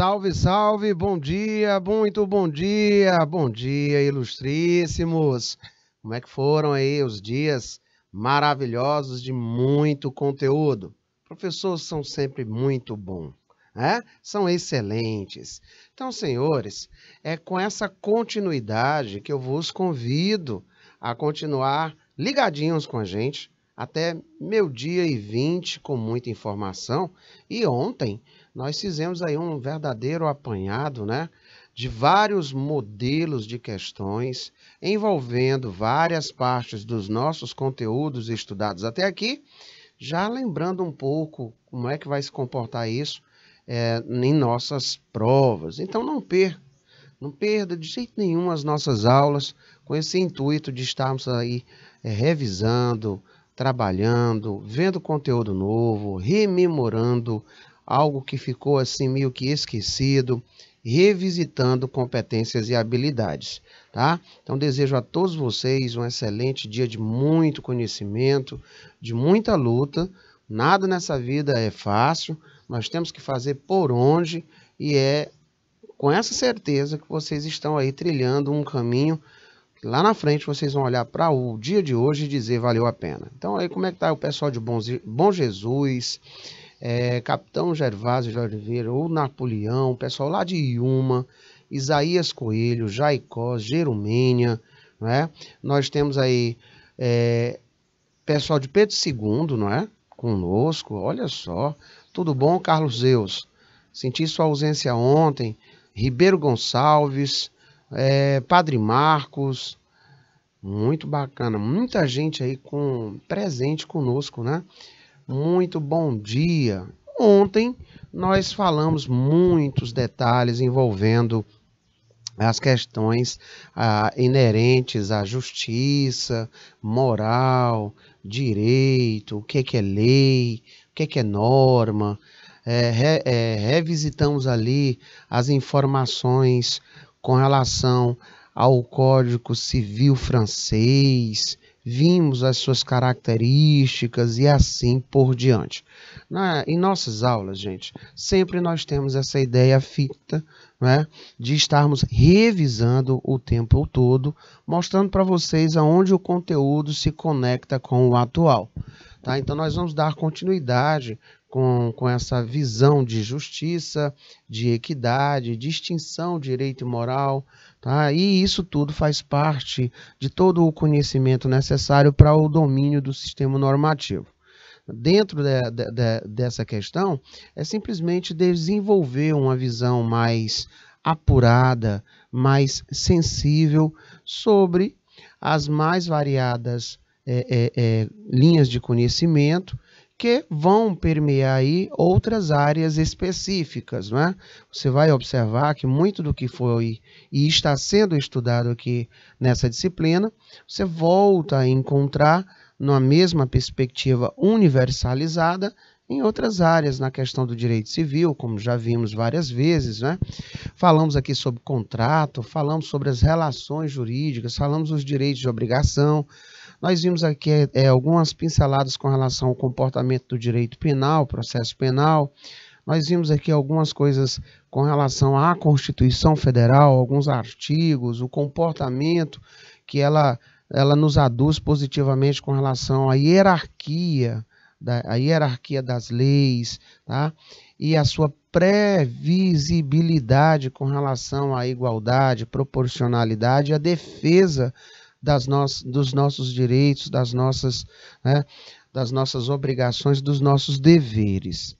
Salve, salve, bom dia, muito bom dia, bom dia, ilustríssimos. Como é que foram aí os dias maravilhosos de muito conteúdo? Professores são sempre muito bom, né? São excelentes. Então, senhores, é com essa continuidade que eu vos convido a continuar ligadinhos com a gente até meu dia e vinte com muita informação. E ontem nós fizemos aí um verdadeiro apanhado, né? De vários modelos de questões envolvendo várias partes dos nossos conteúdos estudados até aqui, já lembrando um pouco como é que vai se comportar isso é, em nossas provas. Então não perca, não perda de jeito nenhum as nossas aulas com esse intuito de estarmos aí é, revisando, trabalhando, vendo conteúdo novo, rememorando algo que ficou assim meio que esquecido, revisitando competências e habilidades, tá? Então desejo a todos vocês um excelente dia de muito conhecimento, de muita luta. Nada nessa vida é fácil, nós temos que fazer por onde e é com essa certeza que vocês estão aí trilhando um caminho lá na frente vocês vão olhar para o dia de hoje e dizer valeu a pena. Então aí como é que tá o pessoal de Bom, Bom Jesus, é, Capitão Gervásio de Oliveira, o Napoleão, o pessoal lá de Yuma, Isaías Coelho, Jaicó, Jerumênia, é? Nós temos aí é, pessoal de Pedro II, não é? Conosco, olha só. Tudo bom, Carlos Zeus? Senti sua ausência ontem. Ribeiro Gonçalves, é, Padre Marcos, muito bacana. Muita gente aí com presente conosco, né? Muito bom dia. Ontem nós falamos muitos detalhes envolvendo as questões ah, inerentes à justiça, moral, direito, o que é, que é lei, o que é, que é norma. É, re, é, revisitamos ali as informações com relação ao Código Civil francês, vimos as suas características e assim por diante. Na, em nossas aulas, gente, sempre nós temos essa ideia fita né, de estarmos revisando o tempo todo, mostrando para vocês aonde o conteúdo se conecta com o atual. Tá? Então, nós vamos dar continuidade com, com essa visão de justiça, de equidade, distinção de direito e moral, tá? e isso tudo faz parte de todo o conhecimento necessário para o domínio do sistema normativo. Dentro de, de, de, dessa questão, é simplesmente desenvolver uma visão mais apurada, mais sensível sobre as mais variadas é, é, é, linhas de conhecimento que vão permear aí outras áreas específicas, né? Você vai observar que muito do que foi e está sendo estudado aqui nessa disciplina, você volta a encontrar numa mesma perspectiva universalizada em outras áreas na questão do direito civil, como já vimos várias vezes, né? Falamos aqui sobre contrato, falamos sobre as relações jurídicas, falamos os direitos de obrigação, nós vimos aqui é, é, algumas pinceladas com relação ao comportamento do direito penal, processo penal. Nós vimos aqui algumas coisas com relação à Constituição Federal, alguns artigos, o comportamento que ela, ela nos aduz positivamente com relação à hierarquia, da, a hierarquia das leis, tá? e a sua previsibilidade com relação à igualdade, proporcionalidade e a defesa das nos, dos nossos direitos, das nossas, né, das nossas obrigações, dos nossos deveres.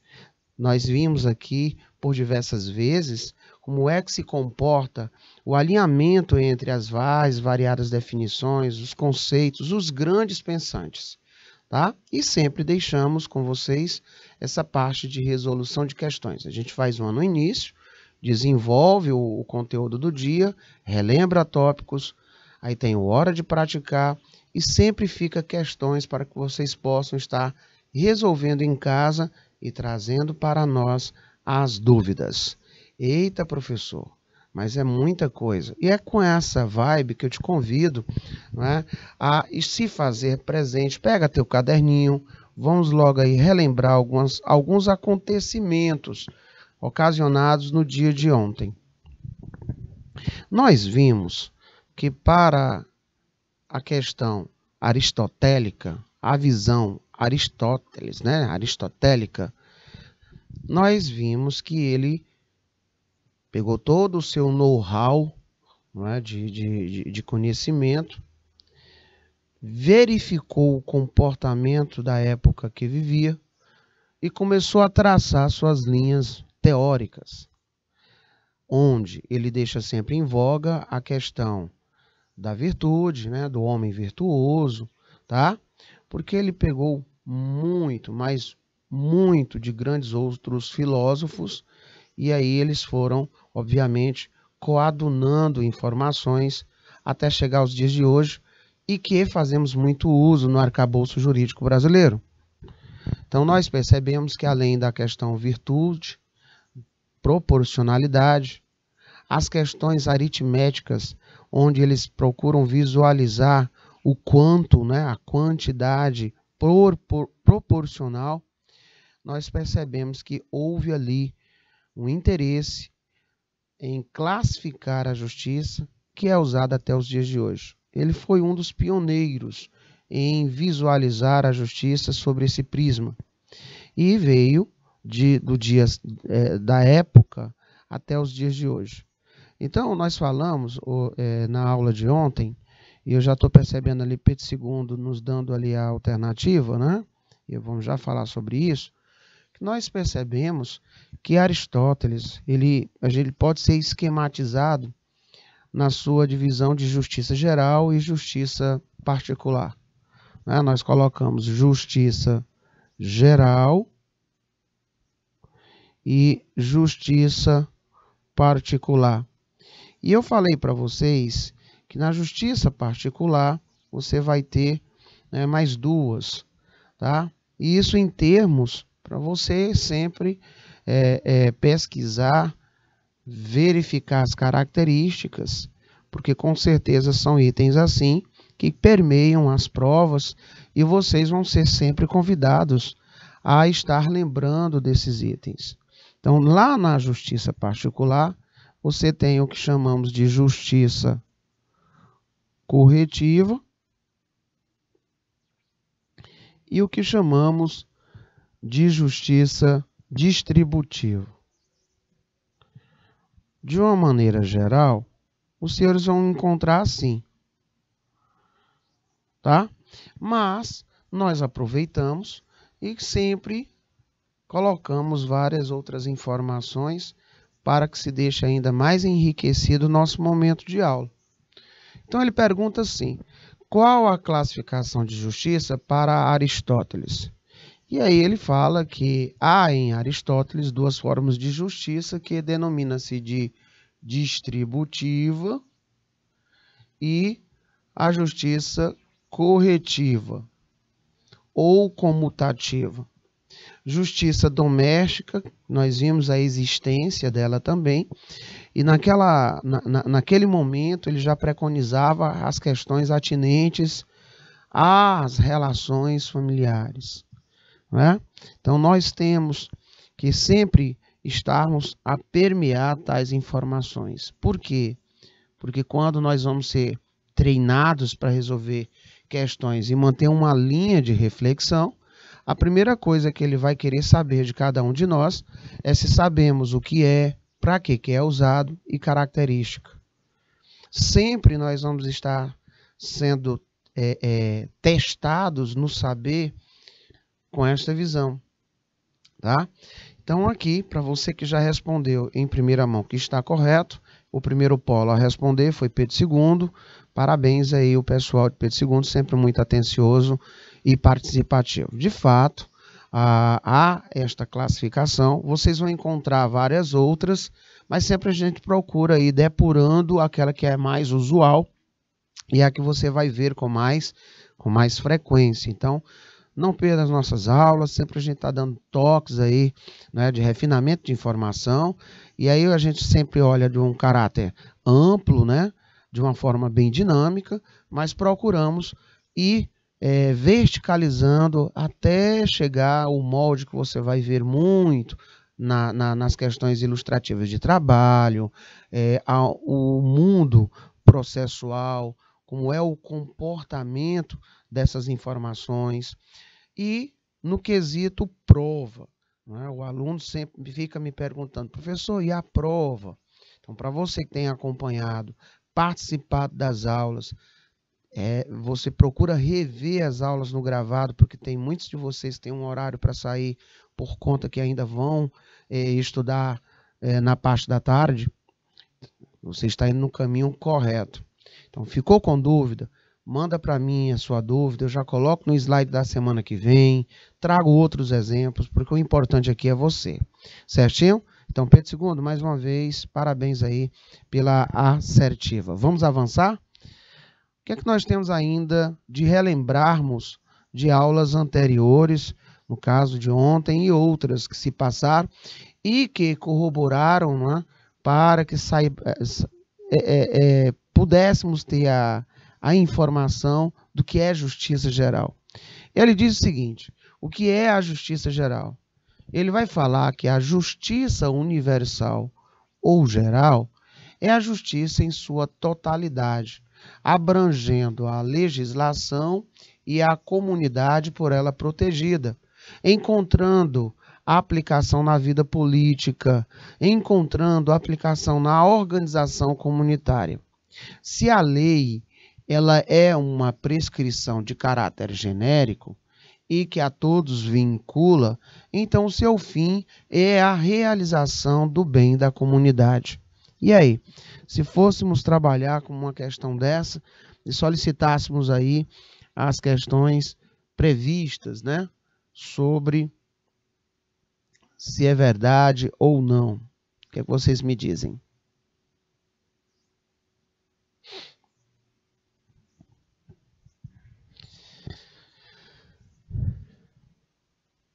Nós vimos aqui por diversas vezes como é que se comporta o alinhamento entre as várias variadas definições, os conceitos, os grandes pensantes. Tá? E sempre deixamos com vocês essa parte de resolução de questões. A gente faz uma no início, desenvolve o, o conteúdo do dia, relembra tópicos, Aí tem o hora de praticar e sempre fica questões para que vocês possam estar resolvendo em casa e trazendo para nós as dúvidas. Eita, professor, mas é muita coisa. E é com essa vibe que eu te convido né, a se fazer presente. Pega teu caderninho, vamos logo aí relembrar algumas, alguns acontecimentos ocasionados no dia de ontem. Nós vimos que para a questão aristotélica, a visão Aristóteles, né, aristotélica, nós vimos que ele pegou todo o seu know-how é, de, de, de conhecimento, verificou o comportamento da época que vivia e começou a traçar suas linhas teóricas, onde ele deixa sempre em voga a questão da virtude, né, do homem virtuoso, tá? Porque ele pegou muito, mas muito de grandes outros filósofos e aí eles foram, obviamente, coadunando informações até chegar aos dias de hoje e que fazemos muito uso no arcabouço jurídico brasileiro. Então nós percebemos que além da questão virtude, proporcionalidade, as questões aritméticas onde eles procuram visualizar o quanto, né, a quantidade por, por, proporcional, nós percebemos que houve ali um interesse em classificar a justiça, que é usada até os dias de hoje. Ele foi um dos pioneiros em visualizar a justiça sobre esse prisma. E veio de, do dia, é, da época até os dias de hoje. Então, nós falamos é, na aula de ontem, e eu já estou percebendo ali Pedro II nos dando ali a alternativa, né? E vamos já falar sobre isso. Nós percebemos que Aristóteles, ele, ele pode ser esquematizado na sua divisão de justiça geral e justiça particular. Né? Nós colocamos justiça geral e justiça particular. E eu falei para vocês que na justiça particular você vai ter né, mais duas, tá? E isso em termos para você sempre é, é, pesquisar, verificar as características, porque com certeza são itens assim que permeiam as provas e vocês vão ser sempre convidados a estar lembrando desses itens. Então, lá na justiça particular, você tem o que chamamos de justiça corretiva e o que chamamos de justiça distributiva. De uma maneira geral, os senhores vão encontrar assim. Tá? Mas nós aproveitamos e sempre colocamos várias outras informações para que se deixe ainda mais enriquecido o nosso momento de aula. Então ele pergunta assim: qual a classificação de justiça para Aristóteles? E aí ele fala que há em Aristóteles duas formas de justiça que denomina-se de distributiva e a justiça corretiva ou comutativa justiça doméstica, nós vimos a existência dela também, e naquela, na, naquele momento ele já preconizava as questões atinentes às relações familiares. Né? Então nós temos que sempre estarmos a permear tais informações. Por quê? Porque quando nós vamos ser treinados para resolver questões e manter uma linha de reflexão, a primeira coisa que ele vai querer saber de cada um de nós é se sabemos o que é, para que, que é usado e característica. Sempre nós vamos estar sendo é, é, testados no saber com esta visão. Tá? Então, aqui, para você que já respondeu em primeira mão que está correto, o primeiro polo a responder foi Pedro II. Parabéns aí o pessoal de Pedro II, sempre muito atencioso e participativo. De fato, há esta classificação, vocês vão encontrar várias outras, mas sempre a gente procura ir depurando aquela que é mais usual e a que você vai ver com mais, com mais frequência. Então, não perda as nossas aulas, sempre a gente está dando toques aí, né, de refinamento de informação, e aí a gente sempre olha de um caráter amplo, né, de uma forma bem dinâmica, mas procuramos ir é, verticalizando até chegar o molde que você vai ver muito na, na, nas questões ilustrativas de trabalho, é, o mundo processual, como é o comportamento dessas informações e no quesito prova. Né? O aluno sempre fica me perguntando, professor, e a prova? Então, para você que tem acompanhado, participado das aulas, é, você procura rever as aulas no gravado, porque tem muitos de vocês que têm um horário para sair por conta que ainda vão é, estudar é, na parte da tarde. Você está indo no caminho correto. Então, ficou com dúvida? Manda para mim a sua dúvida, eu já coloco no slide da semana que vem, trago outros exemplos, porque o importante aqui é você. Certinho? Então, Pedro II, mais uma vez, parabéns aí pela assertiva. Vamos avançar? que é que nós temos ainda de relembrarmos de aulas anteriores, no caso de ontem e outras que se passaram e que corroboraram é, para que saiba, é, é, pudéssemos ter a, a informação do que é justiça geral. Ele diz o seguinte: o que é a justiça geral? Ele vai falar que a justiça universal ou geral é a justiça em sua totalidade, abrangendo a legislação e a comunidade por ela protegida, encontrando aplicação na vida política, encontrando aplicação na organização comunitária. Se a lei ela é uma prescrição de caráter genérico e que a todos vincula, então seu fim é a realização do bem da comunidade. E aí, se fôssemos trabalhar com uma questão dessa e solicitássemos aí as questões previstas, né, sobre se é verdade ou não. O que, é que vocês me dizem?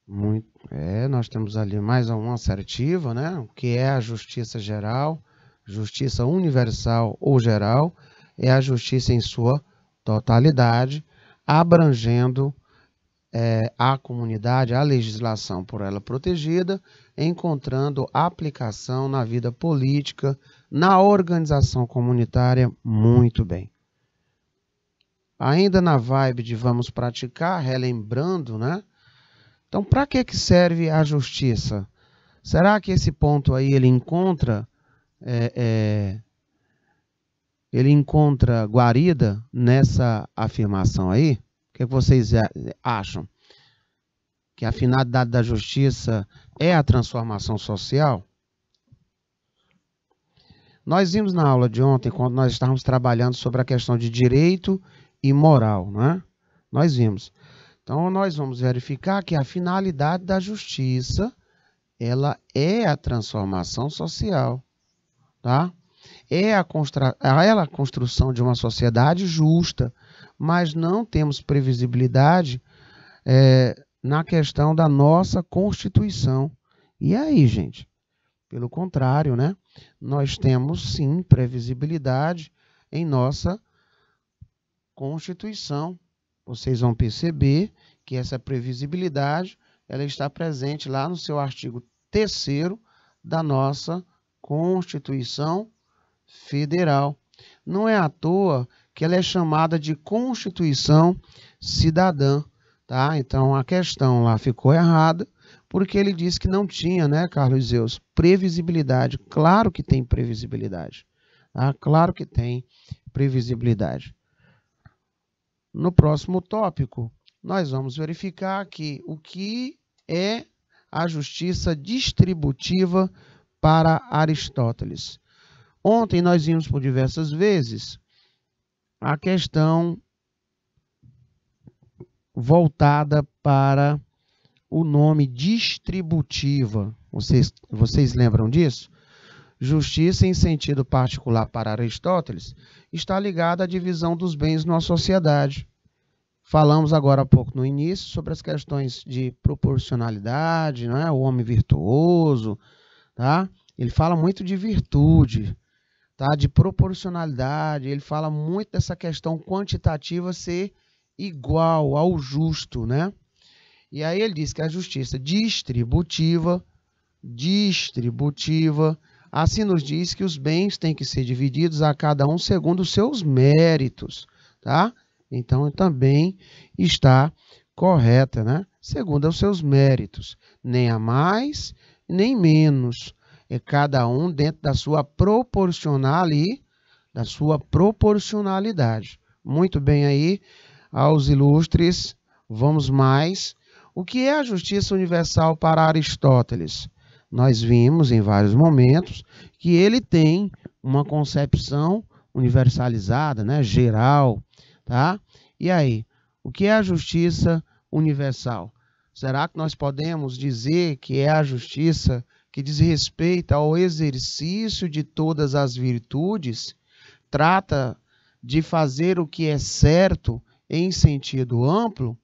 Muito, é, nós temos ali mais uma assertiva, né? O que é a justiça geral? Justiça universal ou geral é a justiça em sua totalidade, abrangendo é, a comunidade, a legislação por ela protegida, encontrando aplicação na vida política, na organização comunitária, muito bem. Ainda na vibe de vamos praticar, relembrando, né? Então, para que, que serve a justiça? Será que esse ponto aí ele encontra é, é, ele encontra guarida nessa afirmação aí? O que, é vocês acham? Que a finalidade da justiça é a transformação social? Nós vimos na aula de ontem, quando nós estávamos trabalhando sobre a questão de direito e moral, né? Nós vimos. Então, nós vamos verificar que a finalidade da justiça, ela é a transformação social tá? É a, constra... é a construção de uma sociedade justa, mas não temos previsibilidade é, na questão da nossa Constituição. E aí, gente? Pelo contrário, né? Nós temos sim previsibilidade em nossa Constituição. Vocês vão perceber que essa previsibilidade ela está presente lá no seu artigo terceiro da nossa Constituição Constituição Federal. Não é à toa que ela é chamada de Constituição Cidadã, tá? Então a questão lá ficou errada, porque ele disse que não tinha, né, Carlos Zeus, previsibilidade. Claro que tem previsibilidade. Tá? Claro que tem previsibilidade. No próximo tópico, nós vamos verificar aqui o que é a justiça distributiva para Aristóteles. Ontem nós vimos por diversas vezes a questão voltada para o nome distributiva. Vocês, vocês lembram disso? Justiça em sentido particular para Aristóteles está ligada à divisão dos bens numa sociedade. Falamos agora há pouco no início sobre as questões de proporcionalidade, não é? o homem virtuoso, tá? Ele fala muito de virtude, tá? De proporcionalidade, ele fala muito dessa questão quantitativa ser igual ao justo, né? E aí ele diz que a justiça distributiva, distributiva, assim nos diz que os bens têm que ser divididos a cada um segundo os seus méritos, tá? Então também está correta, né? Segundo os seus méritos, nem a mais nem menos. É cada um dentro da sua proporcional e da sua proporcionalidade. Muito bem aí aos ilustres. Vamos mais. O que é a justiça universal para Aristóteles? Nós vimos em vários momentos que ele tem uma concepção universalizada, né, geral, tá? E aí, o que é a justiça universal? Será que nós podemos dizer que é a justiça que diz respeito ao exercício de todas as virtudes? Trata de fazer o que é certo em sentido amplo?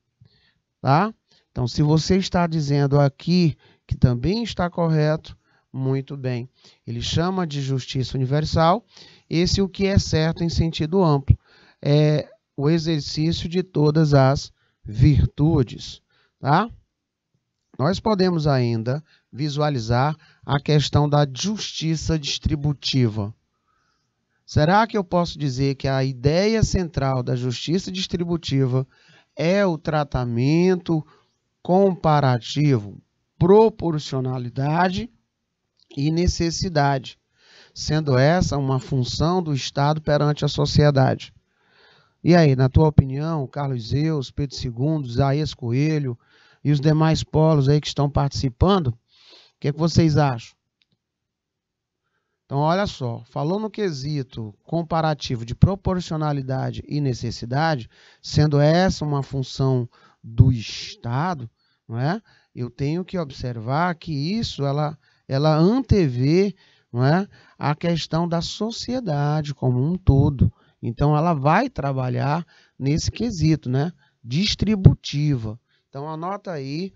Tá? Então, se você está dizendo aqui que também está correto, muito bem. Ele chama de justiça universal esse o que é certo em sentido amplo. É o exercício de todas as virtudes, tá? nós podemos ainda visualizar a questão da justiça distributiva. Será que eu posso dizer que a ideia central da justiça distributiva é o tratamento comparativo, proporcionalidade e necessidade, sendo essa uma função do Estado perante a sociedade? E aí, na tua opinião, Carlos Zeus, Pedro II, Isaías Coelho, e os demais polos aí que estão participando, o que, é que vocês acham? Então, olha só, falou no quesito comparativo de proporcionalidade e necessidade, sendo essa uma função do Estado, não é? eu tenho que observar que isso ela, ela antevê não é? a questão da sociedade como um todo. Então, ela vai trabalhar nesse quesito, né? distributiva. Então anota aí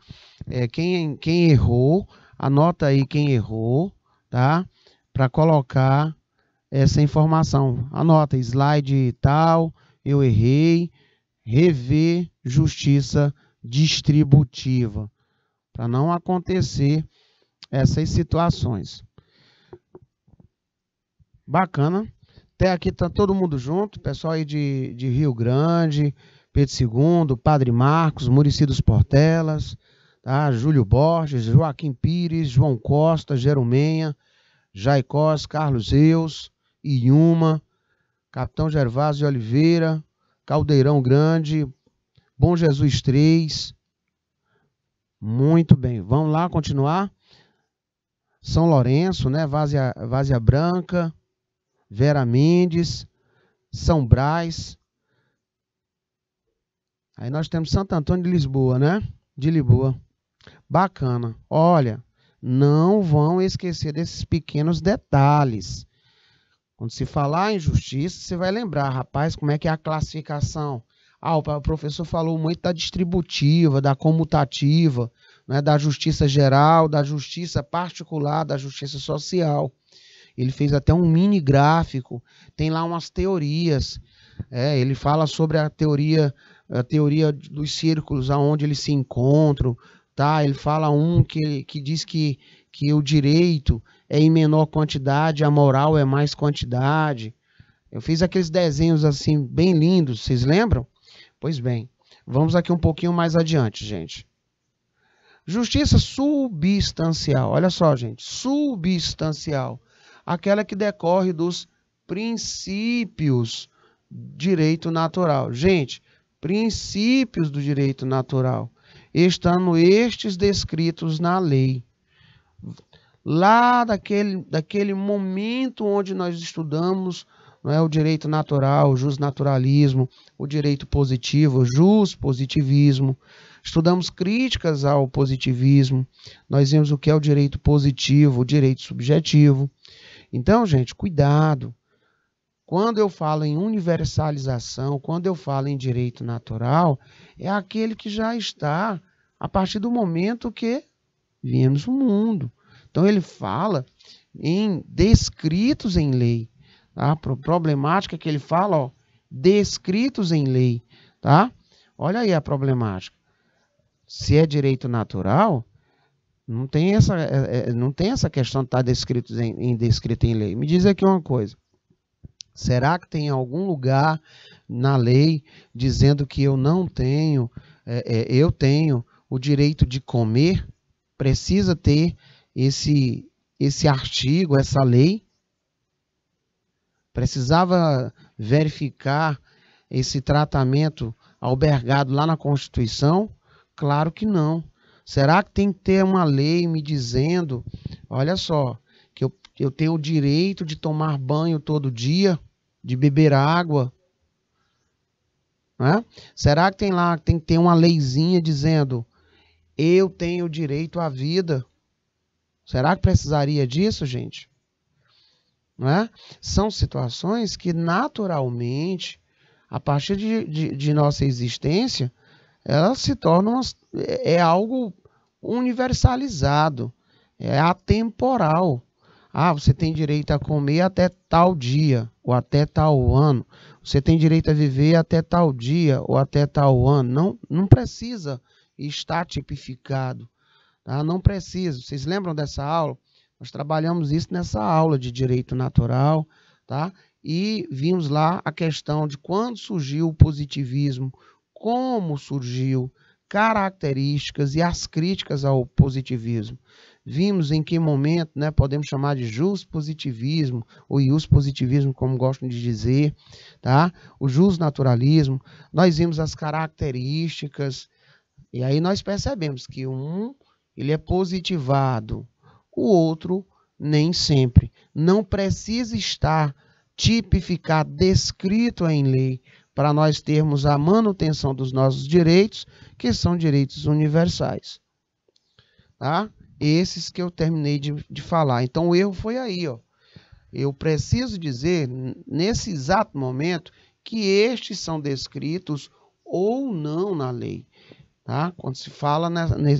é, quem, quem errou, anota aí quem errou, tá? Para colocar essa informação. Anota, slide tal, eu errei, rever justiça distributiva, para não acontecer essas situações. Bacana. Até aqui tá todo mundo junto, pessoal aí de, de Rio Grande, Pedro II, Padre Marcos, Murici dos Portelas, tá? Júlio Borges, Joaquim Pires, João Costa, Jerumenha, Jaicós, Carlos Eus, Iuma, Capitão Gervásio de Oliveira, Caldeirão Grande, Bom Jesus 3. Muito bem, vamos lá continuar. São Lourenço, né? Vazia, Vazia Branca, Vera Mendes, São Brás, Aí nós temos Santo Antônio de Lisboa, né? De Lisboa. Bacana. Olha, não vão esquecer desses pequenos detalhes. Quando se falar em justiça, você vai lembrar, rapaz, como é que é a classificação. Ah, o professor falou muito da distributiva, da comutativa, né, da justiça geral, da justiça particular, da justiça social. Ele fez até um mini gráfico, tem lá umas teorias. É, ele fala sobre a teoria a teoria dos círculos, aonde eles se encontram, tá? Ele fala um que, que diz que, que o direito é em menor quantidade, a moral é mais quantidade. Eu fiz aqueles desenhos assim bem lindos, vocês lembram? Pois bem, vamos aqui um pouquinho mais adiante, gente. Justiça substancial. Olha só, gente, substancial, aquela que decorre dos princípios direito natural. Gente, princípios do direito natural, estando estes descritos na lei. Lá daquele, daquele momento onde nós estudamos não é, o direito natural, o justnaturalismo, o direito positivo, o juspositivismo, estudamos críticas ao positivismo, nós vimos o que é o direito positivo, o direito subjetivo. Então, gente, cuidado quando eu falo em universalização, quando eu falo em direito natural, é aquele que já está a partir do momento que viemos o mundo. Então ele fala em descritos em lei, tá? Problemática é que ele fala, ó, descritos em lei, tá? Olha aí a problemática. Se é direito natural, não tem essa, é, é, não tem essa questão de estar tá descrito em, em descrito em lei. Me diz aqui uma coisa. Será que tem algum lugar na lei dizendo que eu não tenho, é, é, eu tenho o direito de comer? Precisa ter esse, esse artigo, essa lei? Precisava verificar esse tratamento albergado lá na Constituição? Claro que não. Será que tem que ter uma lei me dizendo, olha só, que eu, eu tenho o direito de tomar banho todo dia? de beber água? né? Será que tem lá, tem que ter uma leizinha dizendo eu tenho direito à vida? Será que precisaria disso, gente? É? São situações que naturalmente, a partir de, de, de nossa existência, elas se tornam é, é algo universalizado, é atemporal. Ah, você tem direito a comer até tal dia ou até tal ano. Você tem direito a viver até tal dia ou até tal ano. Não, não precisa estar tipificado. Tá? Não precisa. Vocês lembram dessa aula? Nós trabalhamos isso nessa aula de direito natural, tá? E vimos lá a questão de quando surgiu o positivismo, como surgiu, características e as críticas ao positivismo. Vimos em que momento né, podemos chamar de jus positivismo, ou ius positivismo, como gostam de dizer, tá? o jus naturalismo. Nós vimos as características, e aí nós percebemos que um ele é positivado, o outro nem sempre. Não precisa estar tipificado, descrito em lei, para nós termos a manutenção dos nossos direitos, que são direitos universais. Tá? esses que eu terminei de, de falar. Então o erro foi aí, ó. Eu preciso dizer, nesse exato momento, que estes são descritos ou não na lei, tá? quando se fala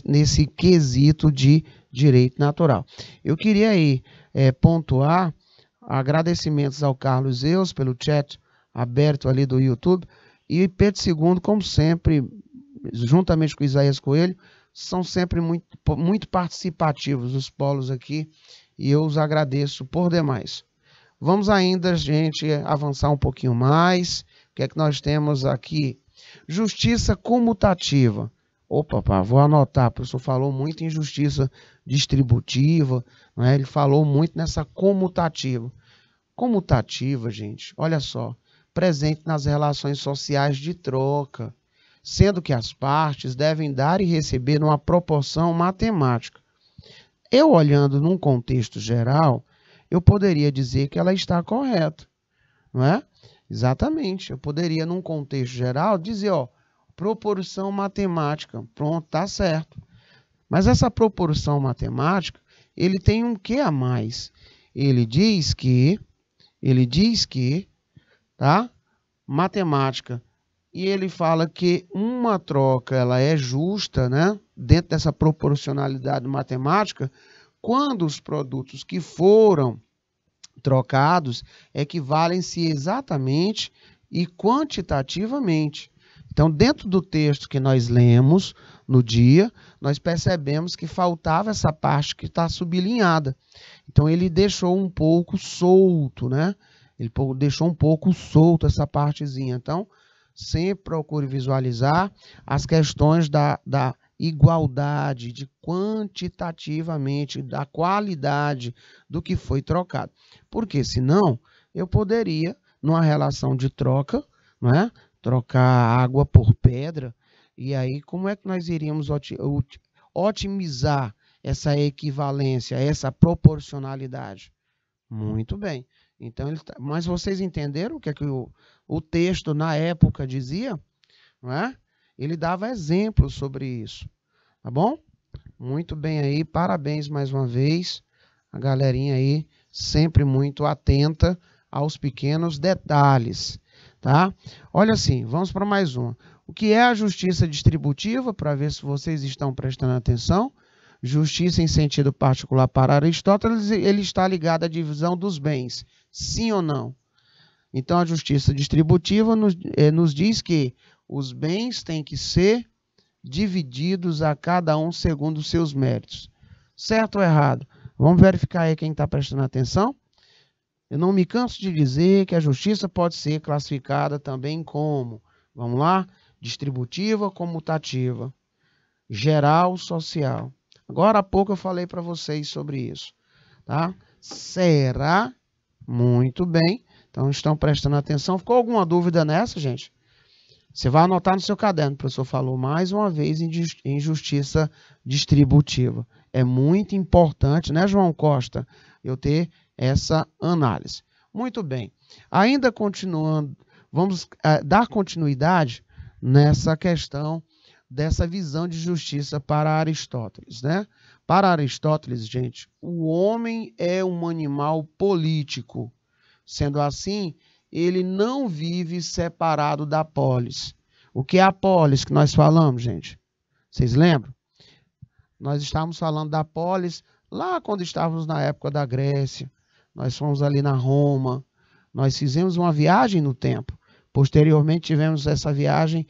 nesse quesito de direito natural. Eu queria aí é, pontuar agradecimentos ao Carlos Zeus pelo chat aberto ali do YouTube e Pedro II, como sempre, juntamente com Isaías Coelho, são sempre muito, muito participativos os polos aqui e eu os agradeço por demais. Vamos ainda, gente, avançar um pouquinho mais. O que é que nós temos aqui? Justiça comutativa. Opa, pá, vou anotar. O professor falou muito em justiça distributiva, né? ele falou muito nessa comutativa. Comutativa, gente, olha só, presente nas relações sociais de troca sendo que as partes devem dar e receber numa proporção matemática. Eu olhando num contexto geral, eu poderia dizer que ela está correta, não é? Exatamente. Eu poderia num contexto geral dizer, ó, proporção matemática, pronto, tá certo. Mas essa proporção matemática, ele tem um que a mais. Ele diz que ele diz que, tá? Matemática e ele fala que uma troca ela é justa, né, dentro dessa proporcionalidade matemática, quando os produtos que foram trocados equivalem-se é exatamente e quantitativamente. Então, dentro do texto que nós lemos no dia, nós percebemos que faltava essa parte que está sublinhada. Então, ele deixou um pouco solto, né? Ele deixou um pouco solto essa partezinha. Então, sempre procure visualizar as questões da, da igualdade, de quantitativamente, da qualidade do que foi trocado. Porque senão eu poderia, numa relação de troca, não é? trocar água por pedra, e aí como é que nós iríamos otimizar essa equivalência, essa proporcionalidade? Muito bem. Então, ele tá... Mas vocês entenderam o que, é que o, o texto na época dizia? Não é? Ele dava exemplos sobre isso. Tá bom? Muito bem aí, parabéns mais uma vez. A galerinha aí sempre muito atenta aos pequenos detalhes, tá? Olha assim, vamos para mais uma. O que é a justiça distributiva, para ver se vocês estão prestando atenção? Justiça em sentido particular para Aristóteles, ele está ligado à divisão dos bens, sim ou não? Então, a justiça distributiva nos, eh, nos diz que os bens têm que ser divididos a cada um segundo os seus méritos. Certo ou errado? Vamos verificar aí quem está prestando atenção. Eu não me canso de dizer que a justiça pode ser classificada também como, vamos lá, distributiva, comutativa, geral, social. Agora há pouco eu falei para vocês sobre isso, tá? Será? Muito bem. Então estão prestando atenção. Ficou alguma dúvida nessa, gente? Você vai anotar no seu caderno. O professor falou mais uma vez em justiça distributiva. É muito importante, né, João Costa, eu ter essa análise. Muito bem. Ainda continuando, vamos eh, dar continuidade nessa questão dessa visão de justiça para Aristóteles, né? Para Aristóteles, gente, o homem é um animal político. Sendo assim, ele não vive separado da polis. O que é a polis que nós falamos, gente? Vocês lembram? Nós estávamos falando da polis lá quando estávamos na época da Grécia. Nós fomos ali na Roma. Nós fizemos uma viagem no tempo. Posteriormente tivemos essa viagem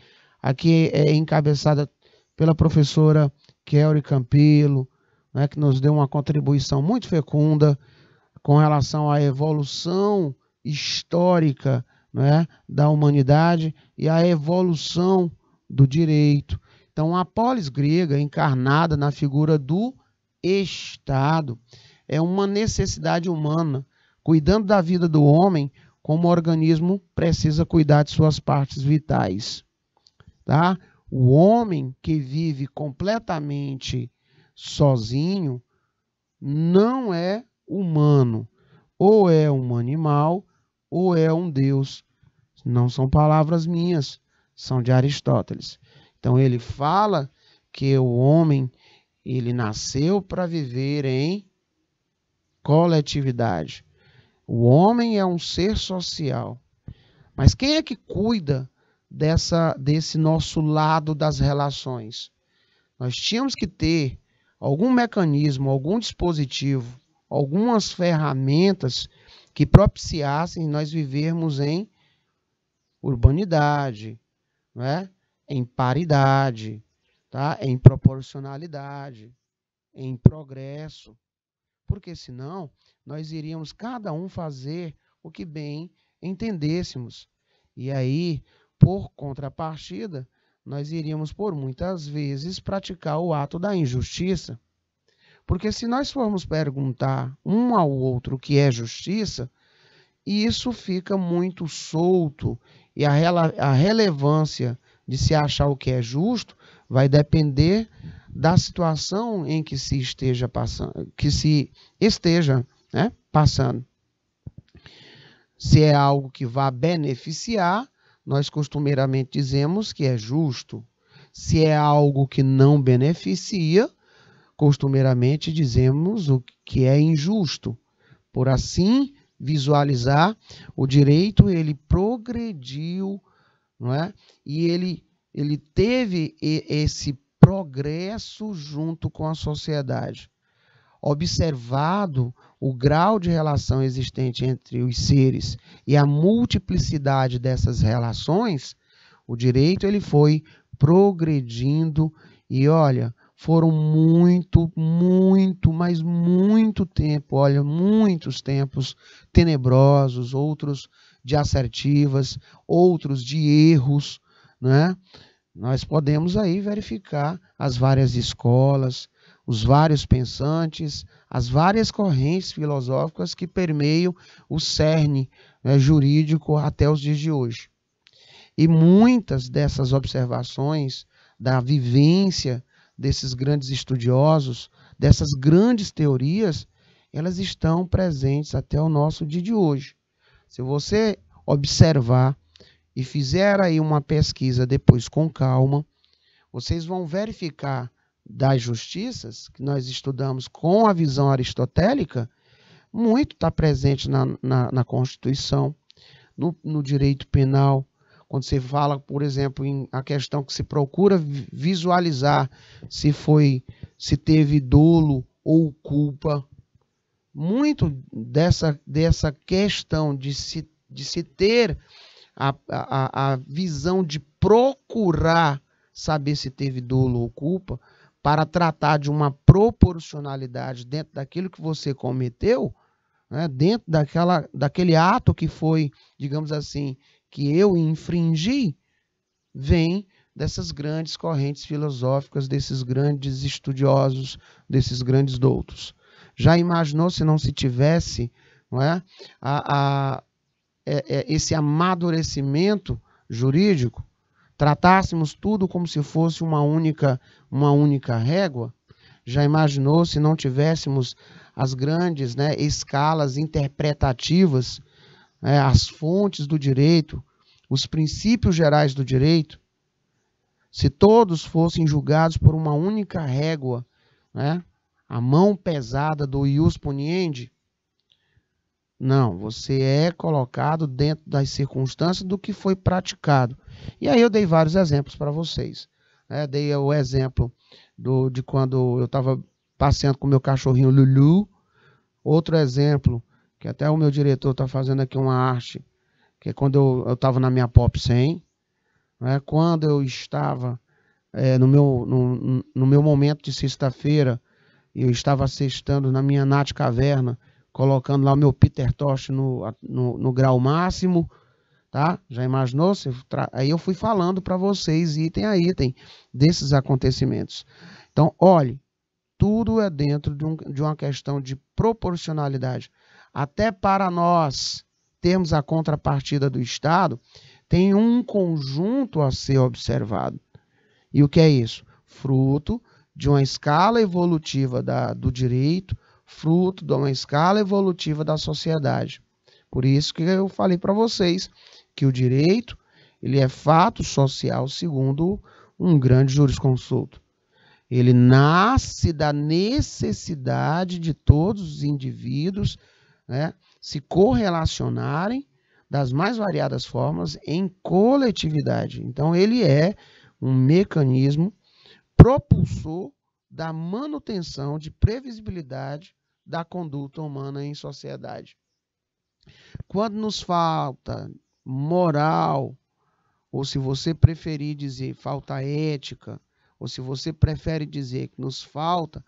aqui é encabeçada pela professora Kelly Campilo, né, que nos deu uma contribuição muito fecunda com relação à evolução histórica né, da humanidade e à evolução do direito. Então, a polis grega, encarnada na figura do Estado, é uma necessidade humana, cuidando da vida do homem como o organismo precisa cuidar de suas partes vitais. Tá? O homem que vive completamente sozinho não é humano. Ou é um animal ou é um deus. Não são palavras minhas, são de Aristóteles. Então ele fala que o homem ele nasceu para viver em coletividade. O homem é um ser social. Mas quem é que cuida dessa, desse nosso lado das relações. Nós tínhamos que ter algum mecanismo, algum dispositivo, algumas ferramentas que propiciassem nós vivermos em urbanidade, né? em paridade, tá? em proporcionalidade, em progresso. Porque senão nós iríamos cada um fazer o que bem entendêssemos. E aí por contrapartida, nós iríamos por muitas vezes praticar o ato da injustiça. Porque se nós formos perguntar um ao outro o que é justiça, isso fica muito solto e a, a relevância de se achar o que é justo vai depender da situação em que se esteja passando, que se esteja né, passando. Se é algo que vá beneficiar nós costumeiramente dizemos que é justo. Se é algo que não beneficia, costumeiramente dizemos o que é injusto. Por assim visualizar o direito, ele progrediu, não é? E ele ele teve esse progresso junto com a sociedade observado o grau de relação existente entre os seres e a multiplicidade dessas relações, o direito ele foi progredindo e olha, foram muito, muito, mas muito tempo, olha, muitos tempos tenebrosos, outros de assertivas, outros de erros, né? Nós podemos aí verificar as várias escolas, os vários pensantes, as várias correntes filosóficas que permeiam o cerne né, jurídico até os dias de hoje. E muitas dessas observações da vivência desses grandes estudiosos, dessas grandes teorias, elas estão presentes até o nosso dia de hoje. Se você observar e fizer aí uma pesquisa depois com calma, vocês vão verificar das justiças, que nós estudamos com a visão aristotélica, muito está presente na, na, na Constituição, no, no, direito penal. Quando você fala, por exemplo, em a questão que se procura visualizar se foi, se teve dolo ou culpa, muito dessa, dessa questão de se, de se ter a, a, a visão de procurar saber se teve dolo ou culpa, para tratar de uma proporcionalidade dentro daquilo que você cometeu, né, dentro daquela, daquele ato que foi, digamos assim, que eu infringi, vem dessas grandes correntes filosóficas, desses grandes estudiosos, desses grandes doutos. Já imaginou se não se tivesse não é, a, a, é, é esse amadurecimento jurídico? tratássemos tudo como se fosse uma única, uma única régua, já imaginou se não tivéssemos as grandes né, escalas interpretativas, né, as fontes do direito, os princípios gerais do direito? Se todos fossem julgados por uma única régua, né, a mão pesada do ius poniendi, não, você é colocado dentro das circunstâncias do que foi praticado. E aí eu dei vários exemplos para vocês. Né? Dei o exemplo do, de quando eu estava passeando com meu cachorrinho Lulu. Outro exemplo, que até o meu diretor está fazendo aqui uma arte, que é quando eu estava na minha Pop 100, né? quando eu estava é, no, meu, no, no meu momento de sexta-feira, eu estava assistindo na minha Nath Caverna, colocando lá o meu Peter Tosh no, no, no grau máximo, Tá? Já imaginou? Aí eu fui falando para vocês, item a item, desses acontecimentos. Então, olhe, tudo é dentro de, um, de uma questão de proporcionalidade. Até para nós termos a contrapartida do Estado, tem um conjunto a ser observado. E o que é isso? Fruto de uma escala evolutiva da, do direito, fruto de uma escala evolutiva da sociedade. Por isso que eu falei para vocês que o direito ele é fato social segundo um grande jurisconsulto. Ele nasce da necessidade de todos os indivíduos né, se correlacionarem das mais variadas formas em coletividade. Então, ele é um mecanismo propulsor da manutenção de previsibilidade da conduta humana em sociedade. Quando nos falta moral, ou se você preferir dizer falta ética, ou se você prefere dizer que nos falta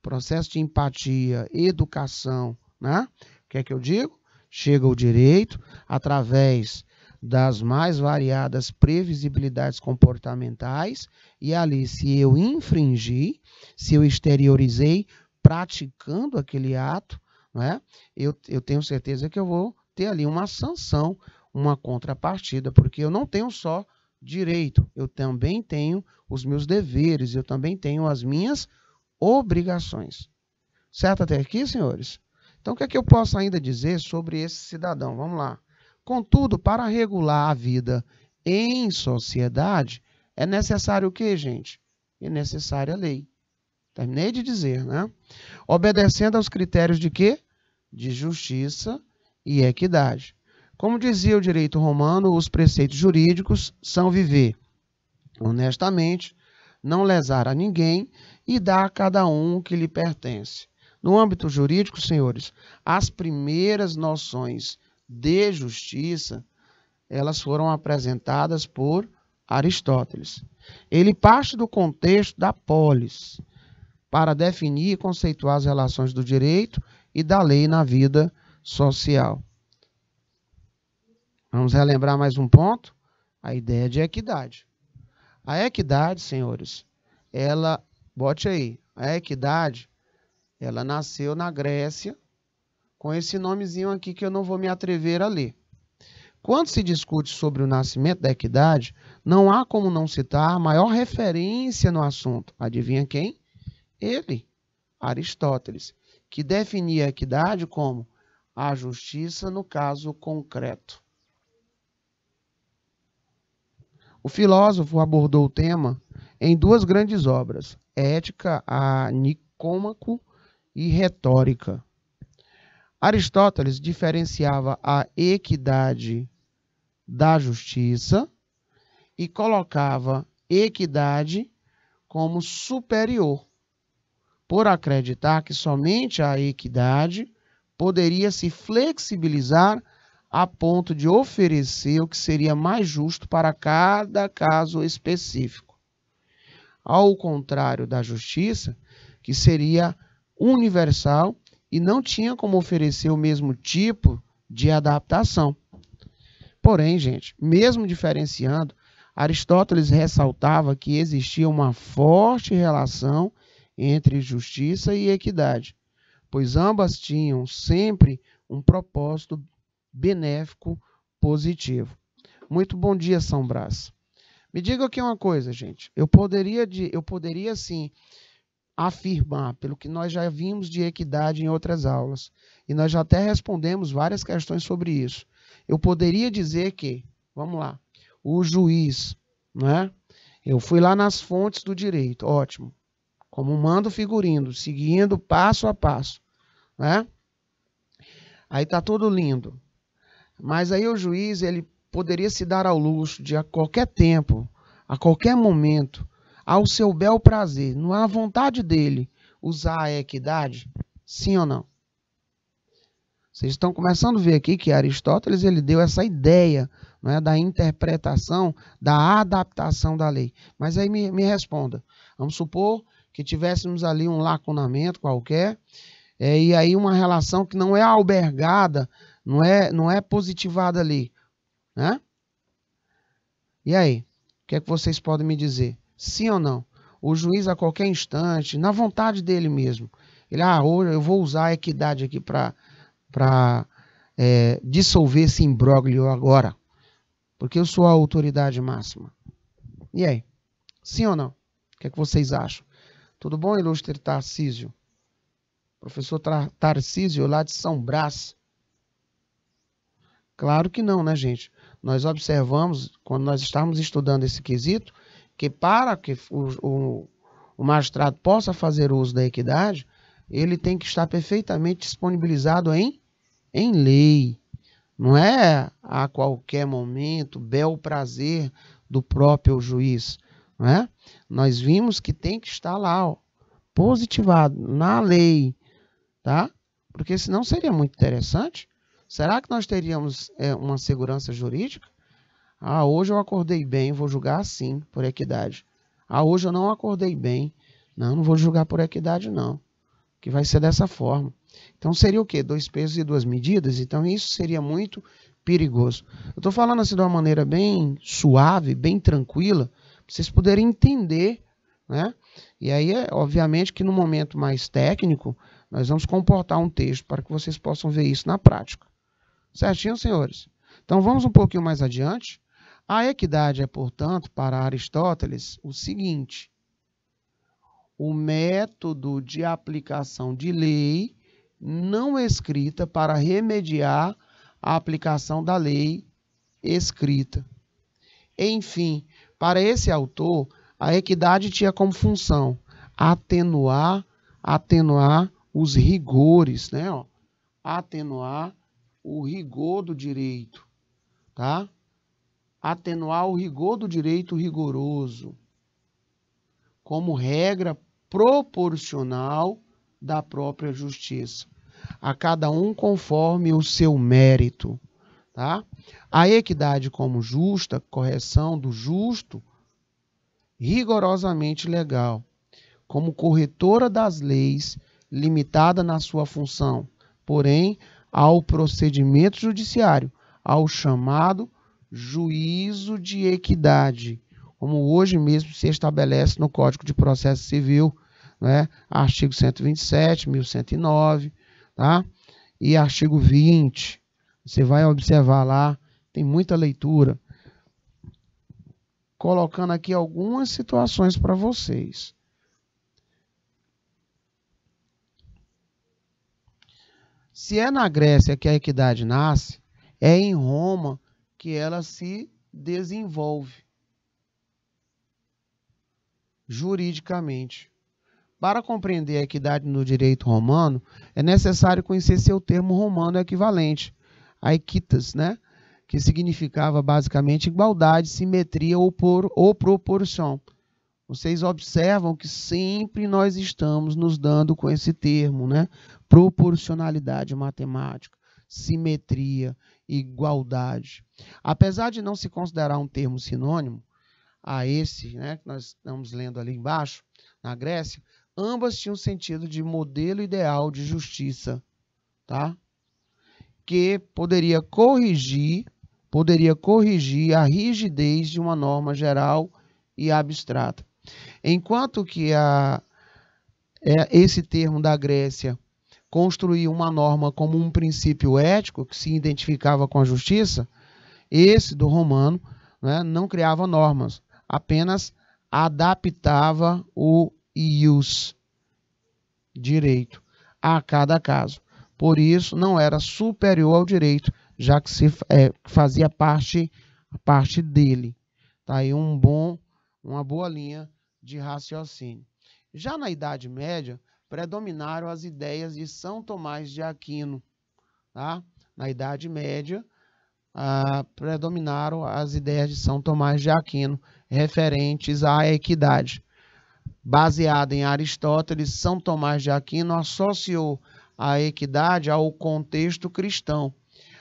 processo de empatia, educação, né? O que é que eu digo? Chega o direito através das mais variadas previsibilidades comportamentais e ali se eu infringi, se eu exteriorizei praticando aquele ato, né? Eu, eu tenho certeza que eu vou ter ali uma sanção uma contrapartida, porque eu não tenho só direito, eu também tenho os meus deveres, eu também tenho as minhas obrigações. Certo até aqui, senhores? Então, o que é que eu posso ainda dizer sobre esse cidadão? Vamos lá. Contudo, para regular a vida em sociedade, é necessário o que, gente? É necessária a lei. Terminei de dizer, né? Obedecendo aos critérios de quê? De justiça e equidade. Como dizia o direito romano, os preceitos jurídicos são viver honestamente, não lesar a ninguém e dar a cada um o que lhe pertence. No âmbito jurídico, senhores, as primeiras noções de justiça, elas foram apresentadas por Aristóteles. Ele parte do contexto da polis para definir e conceituar as relações do direito e da lei na vida social. Vamos relembrar mais um ponto? A ideia de equidade. A equidade, senhores, ela, bote aí, a equidade, ela nasceu na Grécia com esse nomezinho aqui que eu não vou me atrever a ler. Quando se discute sobre o nascimento da equidade, não há como não citar a maior referência no assunto. Adivinha quem? Ele, Aristóteles, que definia a equidade como a justiça no caso concreto. O filósofo abordou o tema em duas grandes obras, Ética a Nicômaco e Retórica. Aristóteles diferenciava a equidade da justiça e colocava equidade como superior, por acreditar que somente a equidade poderia se flexibilizar a ponto de oferecer o que seria mais justo para cada caso específico. Ao contrário da justiça, que seria universal e não tinha como oferecer o mesmo tipo de adaptação. Porém, gente, mesmo diferenciando, Aristóteles ressaltava que existia uma forte relação entre justiça e equidade, pois ambas tinham sempre um propósito benéfico, positivo. Muito bom dia, São Brás. Me diga aqui uma coisa, gente. Eu poderia, de, eu poderia sim afirmar, pelo que nós já vimos de equidade em outras aulas, e nós já até respondemos várias questões sobre isso. Eu poderia dizer que, vamos lá, o juiz, né? Eu fui lá nas fontes do direito, ótimo. Como mando figurino, seguindo passo a passo, né? Aí tá tudo lindo. Mas aí o juiz ele poderia se dar ao luxo de a qualquer tempo, a qualquer momento, ao seu bel prazer, não a vontade dele, usar a equidade? Sim ou não? Vocês estão começando a ver aqui que Aristóteles ele deu essa ideia né, da interpretação, da adaptação da lei. Mas aí me, me responda. Vamos supor que tivéssemos ali um laconamento qualquer, é, e aí uma relação que não é albergada não é, não é positivada ali, né? E aí, o que é que vocês podem me dizer? Sim ou não? O juiz a qualquer instante, na vontade dele mesmo, ele, ah, hoje eu vou usar a equidade aqui para para é, dissolver esse imbróglio agora, porque eu sou a autoridade máxima. E aí, sim ou não? O que é que vocês acham? Tudo bom, ilustre Tarcísio? Professor Tarcísio, lá de São Brás, Claro que não, né, gente? Nós observamos, quando nós estamos estudando esse quesito, que para que o, o, o magistrado possa fazer uso da equidade, ele tem que estar perfeitamente disponibilizado em, em lei. Não é a qualquer momento, bel prazer do próprio juiz. Não é? Nós vimos que tem que estar lá, ó, positivado, na lei. Tá? Porque senão seria muito interessante Será que nós teríamos é, uma segurança jurídica? Ah, hoje eu acordei bem, vou julgar sim, por equidade. Ah, hoje eu não acordei bem. Não, não vou julgar por equidade, não. Que vai ser dessa forma. Então seria o quê? Dois pesos e duas medidas? Então isso seria muito perigoso. Eu estou falando assim de uma maneira bem suave, bem tranquila, para vocês poderem entender, né? E aí, é, obviamente, que no momento mais técnico, nós vamos comportar um texto para que vocês possam ver isso na prática. Certinho, senhores? Então vamos um pouquinho mais adiante. A equidade é, portanto, para Aristóteles o seguinte: o método de aplicação de lei não escrita para remediar a aplicação da lei escrita. Enfim, para esse autor, a equidade tinha como função atenuar, atenuar os rigores, né? Ó, atenuar o rigor do direito, tá? Atenuar o rigor do direito rigoroso como regra proporcional da própria justiça, a cada um conforme o seu mérito, tá? A equidade como justa, correção do justo, rigorosamente legal, como corretora das leis, limitada na sua função, porém ao procedimento judiciário, ao chamado juízo de equidade, como hoje mesmo se estabelece no Código de Processo Civil, né? artigo 127, 1109, tá? e artigo 20. Você vai observar lá, tem muita leitura. Colocando aqui algumas situações para vocês. Se é na Grécia que a equidade nasce, é em Roma que ela se desenvolve juridicamente. Para compreender a equidade no direito romano, é necessário conhecer seu termo romano equivalente, a equitas, né? que significava basicamente igualdade, simetria ou, por, ou proporção. Vocês observam que sempre nós estamos nos dando com esse termo, né? proporcionalidade matemática, simetria, igualdade. Apesar de não se considerar um termo sinônimo a esse né, que nós estamos lendo ali embaixo, na Grécia, ambas tinham sentido de modelo ideal de justiça, tá? que poderia corrigir, poderia corrigir a rigidez de uma norma geral e abstrata. Enquanto que a, é, esse termo da Grécia construir uma norma como um princípio ético que se identificava com a justiça, esse do romano né, não criava normas, apenas adaptava o ius, direito, a cada caso. Por isso, não era superior ao direito, já que se é, fazia parte, parte dele. Está aí um bom, uma boa linha de raciocínio. Já na Idade Média, predominaram as ideias de São Tomás de Aquino. Tá? Na Idade Média, ah, predominaram as ideias de São Tomás de Aquino referentes à equidade. Baseada em Aristóteles, São Tomás de Aquino associou a equidade ao contexto cristão.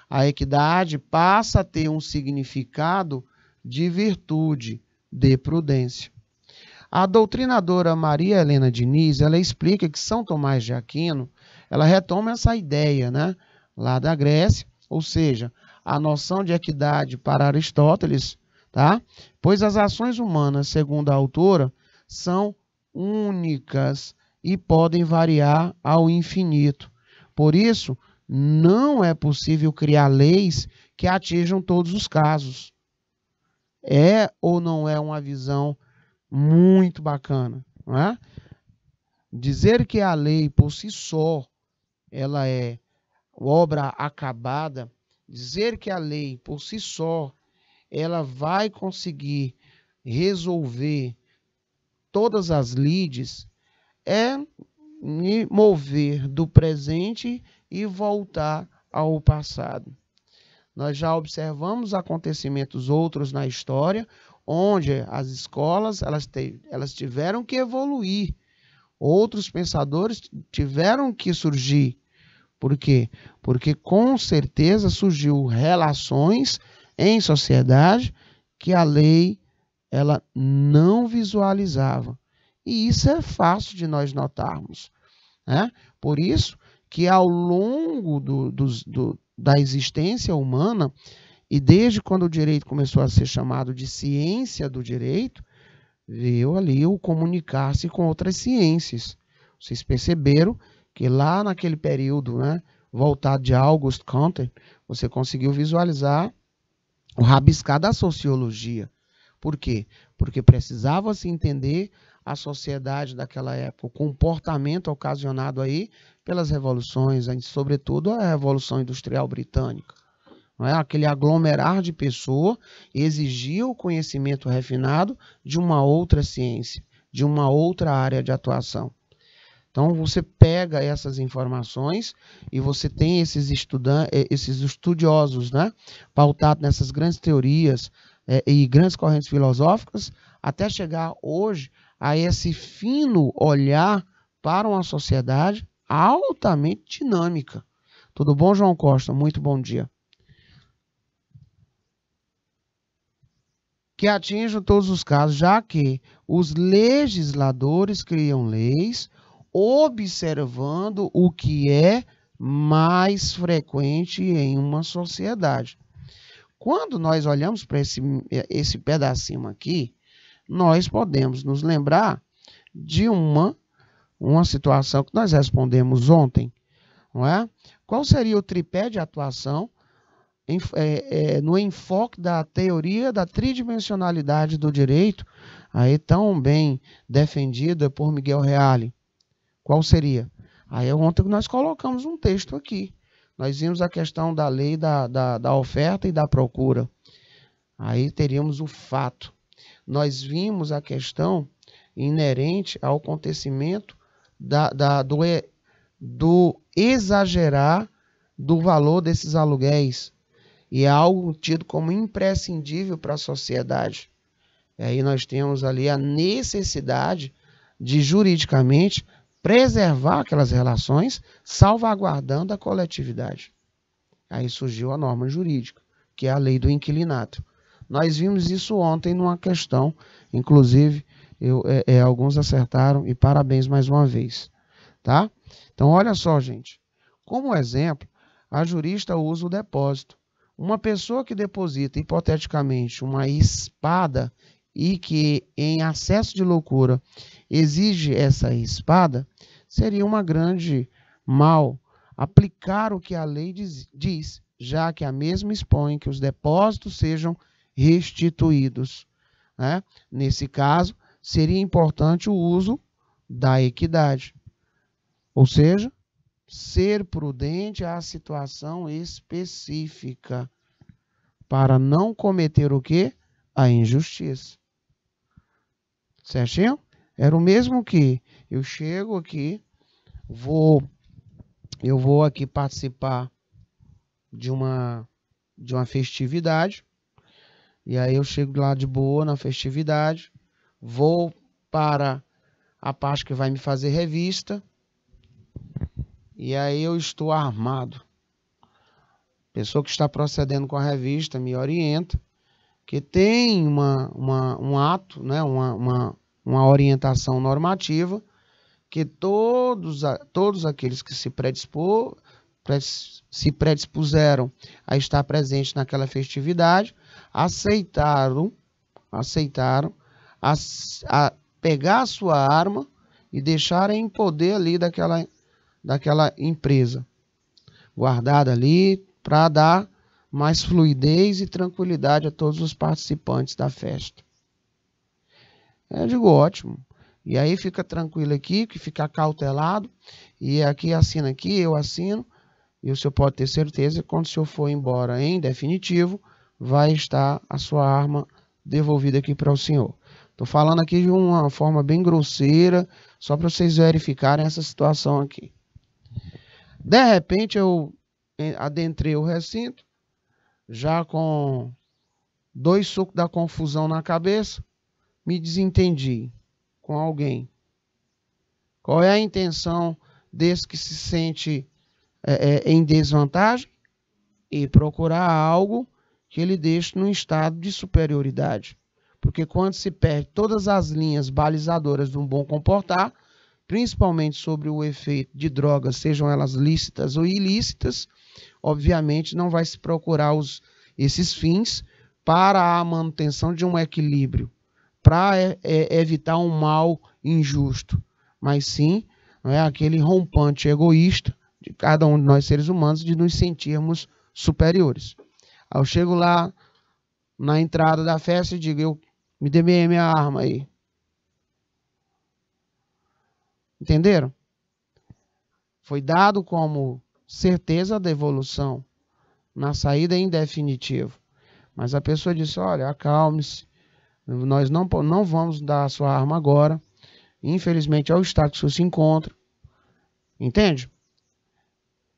A equidade passa a ter um significado de virtude, de prudência. A doutrinadora Maria Helena Diniz, ela explica que São Tomás de Aquino, ela retoma essa ideia, né, lá da Grécia, ou seja, a noção de equidade para Aristóteles, tá? Pois as ações humanas, segundo a autora, são únicas e podem variar ao infinito. Por isso, não é possível criar leis que atinjam todos os casos. É ou não é uma visão muito bacana, né? Dizer que a lei por si só ela é obra acabada, dizer que a lei por si só ela vai conseguir resolver todas as lides é me mover do presente e voltar ao passado. Nós já observamos acontecimentos outros na história onde as escolas elas, te, elas tiveram que evoluir, outros pensadores tiveram que surgir. Por quê? Porque com certeza surgiu relações em sociedade que a lei ela não visualizava. E isso é fácil de nós notarmos. Né? Por isso que ao longo do, do, do da existência humana, e desde quando o direito começou a ser chamado de ciência do direito, veio ali o comunicar-se com outras ciências. Vocês perceberam que lá naquele período, né, voltado de August Comte, você conseguiu visualizar o rabiscar da sociologia. Por quê? Porque precisava se entender a sociedade daquela época, o comportamento ocasionado aí pelas revoluções, sobretudo a Revolução Industrial Britânica não é? aquele aglomerar de pessoa, exigia o conhecimento refinado de uma outra ciência, de uma outra área de atuação. Então você pega essas informações e você tem esses, estudan eh, esses estudiosos né? pautados nessas grandes teorias é, e grandes correntes filosóficas, até chegar hoje a esse fino olhar para uma sociedade altamente dinâmica. Tudo bom, João Costa? Muito bom dia. que atinjam todos os casos, já que os legisladores criam leis observando o que é mais frequente em uma sociedade. Quando nós olhamos para esse, esse pedacinho aqui, nós podemos nos lembrar de uma, uma situação que nós respondemos ontem. Não é? Qual seria o tripé de atuação é, é, no enfoque da teoria da tridimensionalidade do direito, aí tão bem defendida por Miguel Reale. Qual seria? Aí é ontem nós colocamos um texto aqui. Nós vimos a questão da lei da, da, da oferta e da procura. Aí teríamos o fato. Nós vimos a questão inerente ao acontecimento da, da, do, do exagerar do valor desses aluguéis e é algo tido como imprescindível para a sociedade. E aí nós temos ali a necessidade de juridicamente preservar aquelas relações, salvaguardando a coletividade. Aí surgiu a norma jurídica, que é a lei do inquilinato. Nós vimos isso ontem numa questão, inclusive eu, é, é, alguns acertaram e parabéns mais uma vez, tá? Então olha só, gente. Como exemplo, a jurista usa o depósito. Uma pessoa que deposita, hipoteticamente, uma espada e que, em acesso de loucura, exige essa espada, seria uma grande mal aplicar o que a lei diz, diz, já que a mesma expõe que os depósitos sejam restituídos. Né? Nesse caso, seria importante o uso da equidade, ou seja, ser prudente à situação específica para não cometer o que A injustiça. Certinho? Era o mesmo que eu chego aqui, vou eu vou aqui participar de uma de uma festividade. E aí eu chego lá de boa na festividade, vou para a parte que vai me fazer revista, e aí eu estou armado. A pessoa que está procedendo com a revista me orienta que tem uma, uma um ato, né, uma, uma, uma orientação normativa que todos, todos aqueles que se predispor, se predispuseram a estar presente naquela festividade, aceitaram, aceitaram a, a pegar a sua arma e deixarem em poder ali daquela daquela empresa. Guardada ali para dar mais fluidez e tranquilidade a todos os participantes da festa. Eu digo, ótimo. E aí fica tranquilo aqui, que fica cautelado. E aqui assina aqui, eu assino. E o senhor pode ter certeza que quando o senhor for embora em definitivo, vai estar a sua arma devolvida aqui para o senhor. Estou falando aqui de uma forma bem grosseira, só para vocês verificarem essa situação aqui. De repente eu eh, adentrei o recinto, já com dois sucos da confusão na cabeça, me desentendi com alguém. Qual é a intenção desse que se sente é, é, em desvantagem? E procurar algo que ele deixe num estado de superioridade. Porque quando se perde todas as linhas balizadoras de um bom comportar, principalmente sobre o efeito de drogas, sejam elas lícitas ou ilícitas, obviamente não vai se procurar os, esses fins para a manutenção de um equilíbrio, para é, é, evitar um mal injusto, mas sim não é aquele rompante egoísta de cada um de nós seres humanos de nos sentirmos superiores. Eu chego lá na entrada da festa e digo, eu me dê minha arma aí. Entenderam? Foi dado como certeza a devolução na saída em definitivo. Mas a pessoa disse: olha, acalme-se, nós não, não vamos dar a sua arma agora. Infelizmente, é o estado que se encontra. Entende?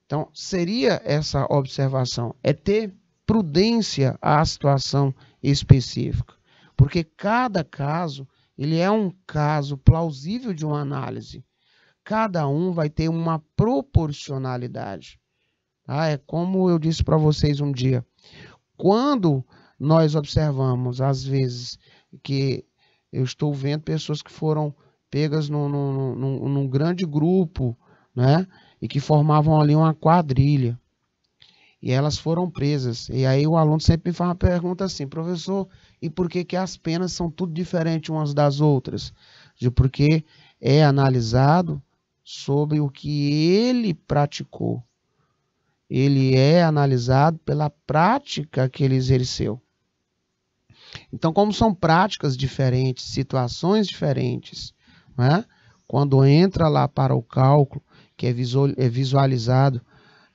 Então, seria essa observação: é ter prudência à situação específica, porque cada caso ele é um caso plausível de uma análise cada um vai ter uma proporcionalidade. Ah, é como eu disse para vocês um dia. Quando nós observamos, às vezes, que eu estou vendo pessoas que foram pegas num, num, num, num grande grupo, né? E que formavam ali uma quadrilha. E elas foram presas. E aí o aluno sempre me faz uma pergunta assim, professor, e por que, que as penas são tudo diferentes umas das outras? De porque é analisado sobre o que ele praticou. Ele é analisado pela prática que ele exerceu. Então, como são práticas diferentes, situações diferentes, né? quando entra lá para o cálculo, que é, é visualizado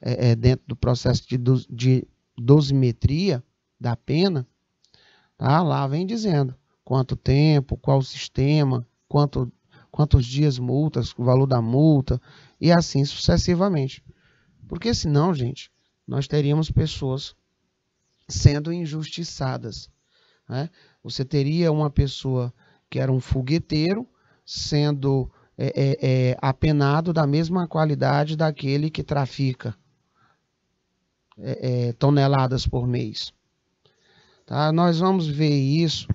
é, é, dentro do processo de, de dosimetria da pena, tá? lá vem dizendo quanto tempo, qual sistema, quanto quantos dias multas, o valor da multa e assim sucessivamente. Porque senão, gente, nós teríamos pessoas sendo injustiçadas. Né? Você teria uma pessoa que era um fogueteiro sendo é, é, é, apenado da mesma qualidade daquele que trafica é, é, toneladas por mês. Tá? Nós vamos ver isso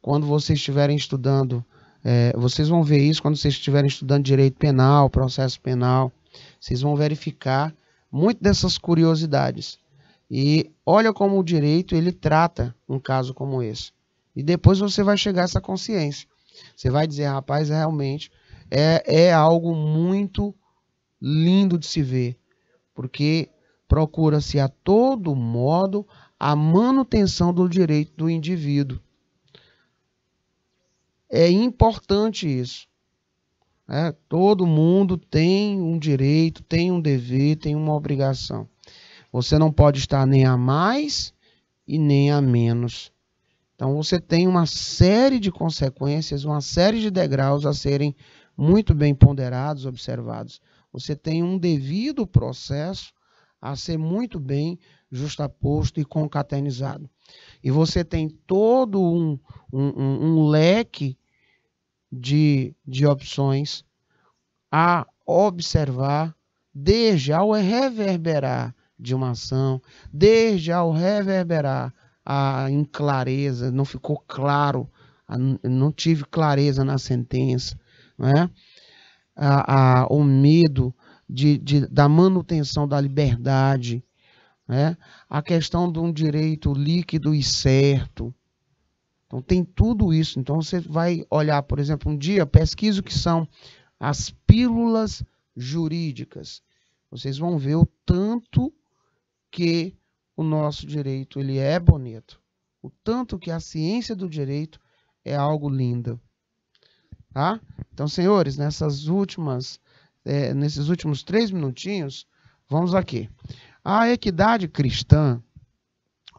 quando vocês estiverem estudando é, vocês vão ver isso quando vocês estiverem estudando direito penal, processo penal. Vocês vão verificar muito dessas curiosidades. E olha como o direito ele trata um caso como esse. E depois você vai chegar a essa consciência. Você vai dizer, rapaz, realmente é, é algo muito lindo de se ver, porque procura-se a todo modo a manutenção do direito do indivíduo. É importante isso. Né? Todo mundo tem um direito, tem um dever, tem uma obrigação. Você não pode estar nem a mais e nem a menos. Então você tem uma série de consequências, uma série de degraus a serem muito bem ponderados, observados. Você tem um devido processo a ser muito bem justaposto e concatenizado. E você tem todo um, um, um, um leque de, de opções a observar desde ao reverberar de uma ação, desde ao reverberar a clareza, não ficou claro, não tive clareza na sentença, né? a, a o medo de, de, da manutenção da liberdade, né? a questão de um direito líquido e certo, então tem tudo isso. Então você vai olhar, por exemplo, um dia pesquisa o que são as pílulas jurídicas. Vocês vão ver o tanto que o nosso direito ele é bonito, o tanto que a ciência do direito é algo linda, tá? Então, senhores, nessas últimas, é, nesses últimos três minutinhos, vamos aqui. A equidade cristã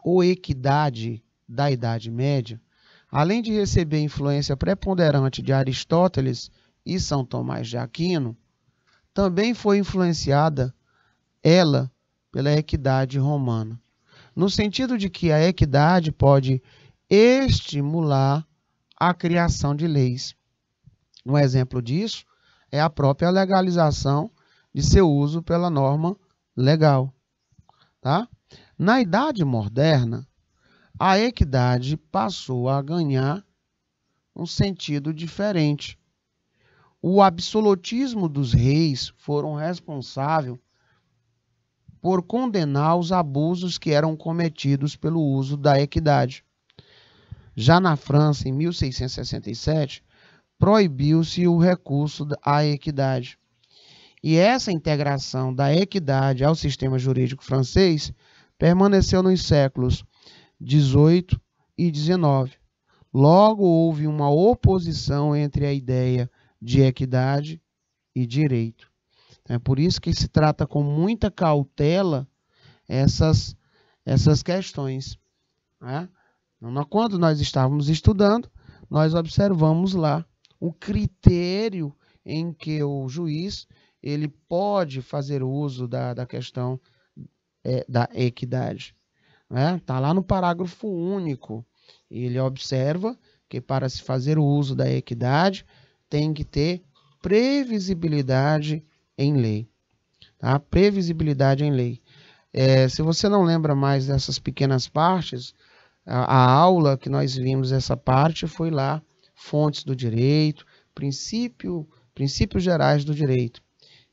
ou equidade da Idade Média além de receber influência preponderante de Aristóteles e São Tomás de Aquino, também foi influenciada ela pela equidade romana, no sentido de que a equidade pode estimular a criação de leis. Um exemplo disso é a própria legalização de seu uso pela norma legal. Tá? Na Idade Moderna, a equidade passou a ganhar um sentido diferente. O absolutismo dos reis foram responsável por condenar os abusos que eram cometidos pelo uso da equidade. Já na França, em 1667, proibiu-se o recurso à equidade. E essa integração da equidade ao sistema jurídico francês permaneceu nos séculos 18 e 19. Logo houve uma oposição entre a ideia de equidade e direito. É por isso que se trata com muita cautela essas, essas questões. Né? Quando nós estávamos estudando, nós observamos lá o critério em que o juiz ele pode fazer uso da, da questão é, da equidade né? Tá lá no parágrafo único. Ele observa que para se fazer o uso da equidade tem que ter previsibilidade em lei. Tá? Previsibilidade em lei. É, se você não lembra mais dessas pequenas partes, a, a aula que nós vimos essa parte foi lá, fontes do direito, princípio, princípios gerais do direito.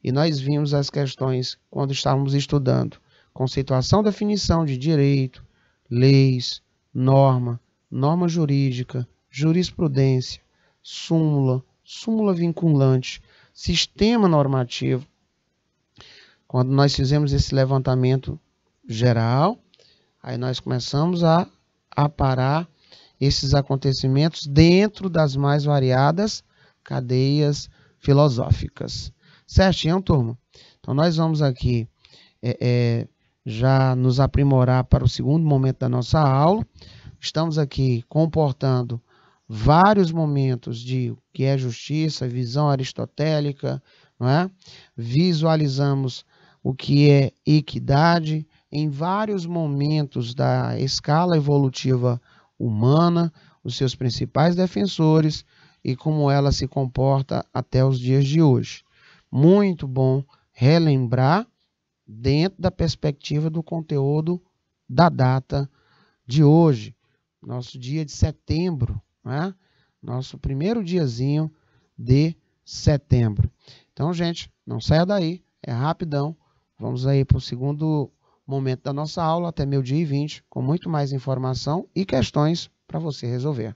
E nós vimos as questões quando estávamos estudando conceituação, definição de direito, leis, norma, norma jurídica, jurisprudência, súmula, súmula vinculante, sistema normativo. Quando nós fizemos esse levantamento geral, aí nós começamos a aparar esses acontecimentos dentro das mais variadas cadeias filosóficas. Certinho, turma? Então, nós vamos aqui é, é, já nos aprimorar para o segundo momento da nossa aula. Estamos aqui comportando vários momentos de o que é justiça, visão aristotélica, não é? Visualizamos o que é equidade em vários momentos da escala evolutiva humana, os seus principais defensores e como ela se comporta até os dias de hoje. Muito bom relembrar dentro da perspectiva do conteúdo da data de hoje, nosso dia de setembro, né? nosso primeiro diazinho de setembro. Então, gente, não saia daí, é rapidão. Vamos aí para o segundo momento da nossa aula, até meu dia e 20, com muito mais informação e questões para você resolver.